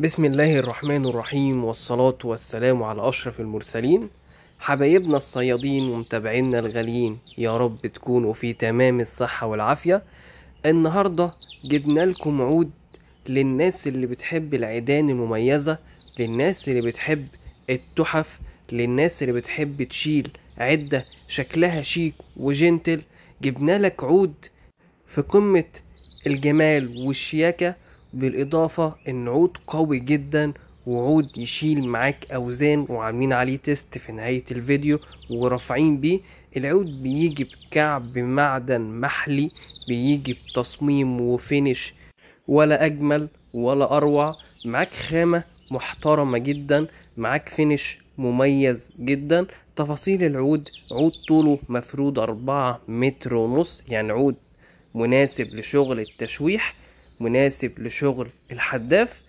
بسم الله الرحمن الرحيم والصلاة والسلام على أشرف المرسلين حبايبنا الصيادين ومتابعينا الغاليين يا رب تكونوا في تمام الصحة والعافية النهاردة جبنا لكم عود للناس اللي بتحب العيدان المميزة للناس اللي بتحب التحف للناس اللي بتحب تشيل عدة شكلها شيك وجنتل جبنا لك عود في قمة الجمال والشياكة بالاضافه ان عود قوي جدا وعود يشيل معاك اوزان وعاملين عليه تيست في نهايه الفيديو ورافعين بيه العود بيجي بكعب معدن محلي بيجي بتصميم وفينش ولا اجمل ولا اروع معاك خامه محترمه جدا معاك فينش مميز جدا تفاصيل العود عود طوله مفروض أربعة متر ونص يعني عود مناسب لشغل التشويح مناسب لشغل الحداف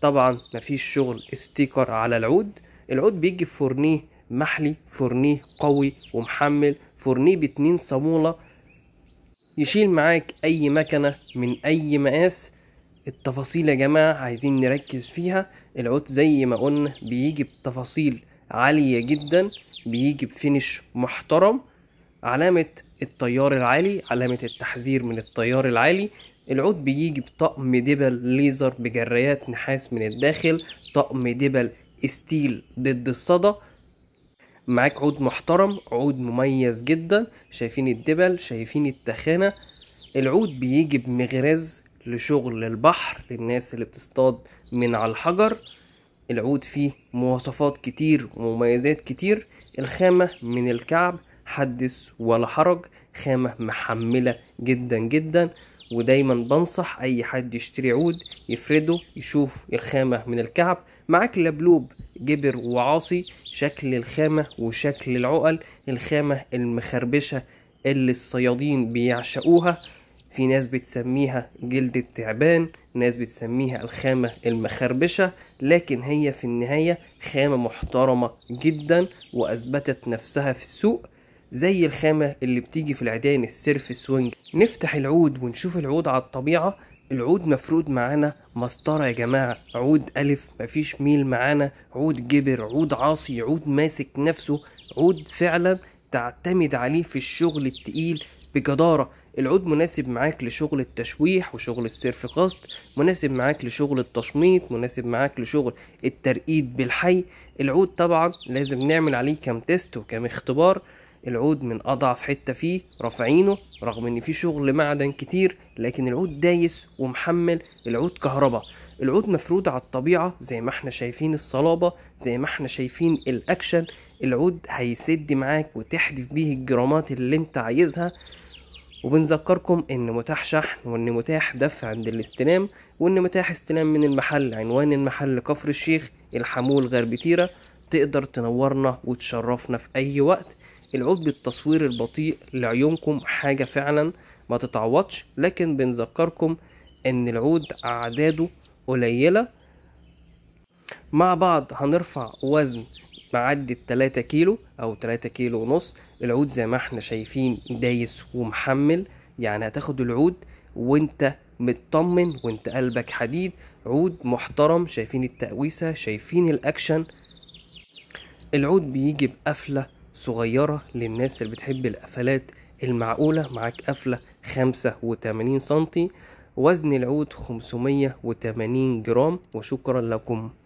طبعا مفيش شغل ستيكر على العود العود بيجي بفورنيه محلي فورنيه قوي ومحمل فورنيه باتنين صامولة يشيل معاك اي مكنة من اي مقاس التفاصيل يا جماعة عايزين نركز فيها العود زي ما قلنا بيجي بتفاصيل عالية جدا بيجي بفينش محترم علامة التيار العالي علامة التحذير من التيار العالي العود بيجي بطقم دبل ليزر بجريات نحاس من الداخل طقم دبل ستيل ضد الصدى معاك عود محترم عود مميز جدا شايفين الدبل شايفين التخانة العود بيجي بمغرز لشغل البحر للناس اللي بتصطاد من على الحجر العود فيه مواصفات كتير ومميزات كتير الخامة من الكعب حدث ولا حرج خامة محملة جدا جدا ودايما بنصح اي حد يشتري عود يفرده يشوف الخامة من الكعب معاك لبلوب جبر وعاصي شكل الخامة وشكل العقل الخامة المخربشة اللي الصيادين بيعشقوها في ناس بتسميها جلد التعبان ناس بتسميها الخامة المخربشة لكن هي في النهاية خامة محترمة جدا وأثبتت نفسها في السوق زي الخامة اللي بتيجي في العيدان السيرف سوينج نفتح العود ونشوف العود على الطبيعة العود مفروض معانا مسطرة يا جماعة عود ألف مفيش ميل معانا عود جبر عود عاصي عود ماسك نفسه عود فعلا تعتمد عليه في الشغل التقيل بجدارة العود مناسب معاك لشغل التشويح وشغل السيرف قصد مناسب معاك لشغل التشميط مناسب معاك لشغل الترقيد بالحي العود طبعا لازم نعمل عليه كام تيست وكام اختبار العود من اضعف حته فيه رافعينه رغم ان في شغل معدن كتير لكن العود دايس ومحمل العود كهربا العود مفرود على الطبيعه زي ما احنا شايفين الصلابه زي ما احنا شايفين الاكشن العود هيسد معاك وتحدف بيه الجرامات اللي انت عايزها وبنذكركم ان متاح شحن وان متاح دفع عند الاستلام وان متاح استلام من المحل عنوان المحل كفر الشيخ الحمول غير بتيره تقدر تنورنا وتشرفنا في اي وقت العود بالتصوير البطيء لعيونكم حاجة فعلا ما تتعوضش لكن بنذكركم ان العود اعداده قليلة مع بعض هنرفع وزن معدي التلاتة كيلو او تلاتة كيلو ونص العود زي ما احنا شايفين دايس ومحمل يعني هتاخد العود وانت مطمن وانت قلبك حديد عود محترم شايفين التقويسة شايفين الاكشن العود بيجي بقفلة صغيرة للناس اللي بتحب القفلات المعقولة معاك قفلة خمسة وتمانين سنتي وزن العود خمسمية وتمانين جرام وشكرا لكم